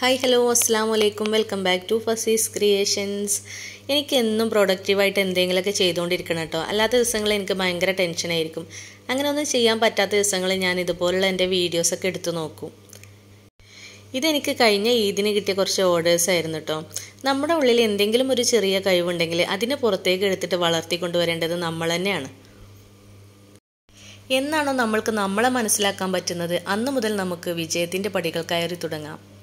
hi hello അസ്സാം വലൈക്കും welcome back to ഫസീസ് ക്രിയേഷൻസ് എനിക്ക് എന്നും പ്രൊഡക്റ്റീവായിട്ട് എന്തെങ്കിലുമൊക്കെ ചെയ്തുകൊണ്ടിരിക്കണം കേട്ടോ അല്ലാത്ത ദിവസങ്ങളിൽ എനിക്ക് ഭയങ്കര ടെൻഷനായിരിക്കും അങ്ങനെ ഒന്നും ചെയ്യാൻ പറ്റാത്ത ദിവസങ്ങളിൽ ഞാൻ ഇതുപോലുള്ള എൻ്റെ വീഡിയോസൊക്കെ എടുത്തു നോക്കും ഇതെനിക്ക് കഴിഞ്ഞ ഈദിന് കിട്ടിയ കുറച്ച് ഓർഡേഴ്സ് ആയിരുന്നു കേട്ടോ നമ്മുടെ ഉള്ളിൽ എന്തെങ്കിലും ഒരു ചെറിയ കഴിവുണ്ടെങ്കിൽ അതിനെ പുറത്തേക്ക് എടുത്തിട്ട് വളർത്തിക്കൊണ്ടുവരേണ്ടത് നമ്മൾ തന്നെയാണ് എന്നാണോ നമ്മൾക്ക് നമ്മളെ മനസ്സിലാക്കാൻ പറ്റുന്നത് അന്ന് മുതൽ നമുക്ക് വിജയത്തിൻ്റെ പടികൾ കയറി തുടങ്ങാം